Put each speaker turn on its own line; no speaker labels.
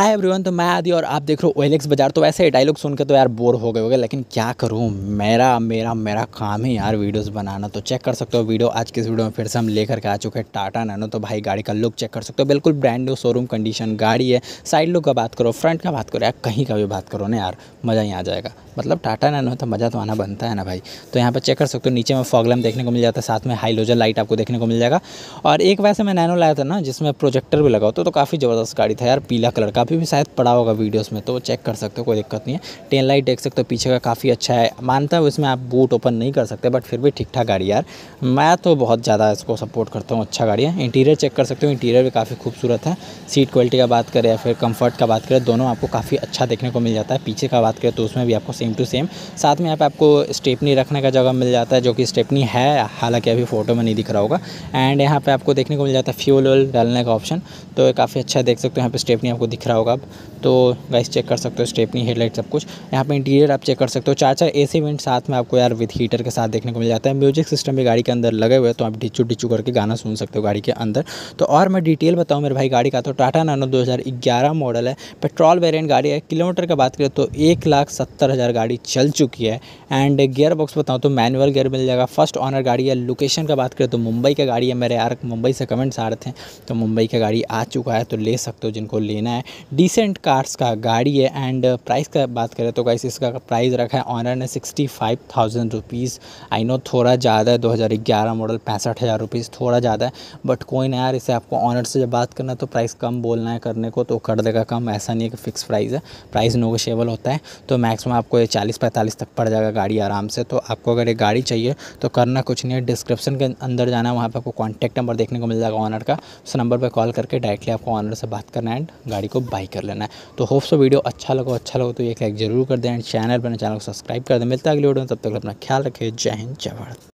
hi everyone तो मैं आदि और आप देख रहे हो ओएलएक्स बाजार तो वैसे डायलॉग सुन के तो यार बोर हो गए होगे लेकिन क्या करूँ मेरा मेरा मेरा काम है यार वीडियोस बनाना तो चेक कर सकते हो वीडियो आज की इस वीडियो में फिर से हम लेकर के आ चुके हैं टाटा नैनो तो भाई गाड़ी का लुक चेक कर सकते हो बिल्कुल ब्रांड न्यू शोरूम कंडीशन गाड़ी है साइड लुक का बात करो फ्रंट का बात करो यार कहीं का भी बात करो ना यार मज़ा ही आ जाएगा मतलब टाटा नैनो तो मज़ा तो आना बनता है ना भाई तो यहाँ पर चेक कर सकते हो नीचे में फॉगलैम देखने को मिल जाता है साथ में हाइलोजन लाइट आपको देखने को मिल जाएगा और एक वैसे मैं नैनो लाया था ना जिसमें प्रोजेक्टर भी लगा होता तो, तो काफ़ी ज़बरदस्त गाड़ी था यार पीला कलर का अभी भी शायद पड़ा होगा वीडियोज़ में तो चेक कर सकते हो कोई दिक्कत नहीं है टेन लाइट देख सकते हो पीछे का काफ़ी अच्छा है मानता है उसमें आप बूट ओपन नहीं कर सकते बट फिर भी ठीक ठाक गाड़ी यार मैं तो बहुत ज़्यादा इसको सपोर्ट करता हूँ अच्छा गाड़ी है इंटीरियर चेक कर सकते हो इंटीरियर भी काफ़ी खूबसूरत है सीट क्वालिटी का बात करें या फिर कम्फर्ट का बात करें दोनों आपको काफ़ी अच्छा देखने को मिल जाता है पीछे का बात करें तो उसमें भी आपको सेम टू सेम साथ में यहाँ पे आपको स्टेपनी रखने का जगह मिल जाता है जो कि स्टेपनी है हालांकि अभी फ़ोटो में नहीं दिख रहा होगा एंड यहाँ पे आपको देखने को मिल जाता है फ्यूल व्यूल डालने का ऑप्शन तो काफ़ी अच्छा देख सकते हो यहाँ पे स्टेपनी आपको दिख रहा होगा अब तो गाइस चेक कर सकते हो स्टेपनी हेडलाइट सब कुछ यहाँ पे इंटीरियर आप चेक कर सकते हो चार चार ए सी साथ में आपको यार विथ हीटर के साथ देखने को मिल जाता है म्यूजिक सिस्टम भी गाड़ी के अंदर लगे हुए तो आप डिचू डिचू करके गाना सुन सकते हो गाड़ी के अंदर तो और मैं डिटेल बताऊँ मेरे भाई गाड़ी का तो टाटा नानो दो मॉडल है पेट्रोल वेरियंट गाड़ी है किलोमीटर का बात करें तो एक लाख सत्तर हज़ार अंदर गाड़ी चल चुकी है एंड गियर बॉक्स बताऊँ तो मैनुअल गियर मिल जाएगा फर्स्ट ऑनर गाड़ी है लोकेशन का बात करें तो मुंबई का गाड़ी है मेरे यार मुंबई से कमेंट्स आ रहे थे तो मुंबई का गाड़ी आ चुका है तो ले सकते हो जिनको लेना है डिसेंट कार्स का गाड़ी है एंड प्राइस का बात करें तो कैसे इसका प्राइस रखा है ऑनर ने sixty five thousand rupees I know थोड़ा ज़्यादा है दो हज़ार ग्यारह मॉडल पैंसठ हज़ार रुपीज़ थोड़ा ज़्यादा है बट कोई ना यार इसे आपको ऑनर से जब बात करना है तो प्राइस कम बोलना है करने को तो कर देगा कम ऐसा नहीं है कि फ़िक्स प्राइस है प्राइस नोगोशियबल होता है तो मैक्सिमम आपको ये चालीस पैंतालीस तक पड़ जाएगा गाड़ी आराम से तो आपको अगर ये गाड़ी चाहिए तो करना कुछ नहीं है डिस्क्रिप्शन के अंदर जाना वहाँ पर आपको कॉन्टैक्ट नंबर देखने को मिल जाएगा ऑनर का उस नंबर पर कॉल करके डायरेक्टली आपको ऑनर से बात करना है एंड गाड़ी को बाई कर लेना है तो होप सो वीडियो अच्छा लगो अच्छा लगो तो एक लाइक जरूर कर दें एंड चैनल पर चैनल को सब्सक्राइब कर दें मिलता है अगले वीडियो में तब तक अपना ख्याल रखें जय हिंद जय भारत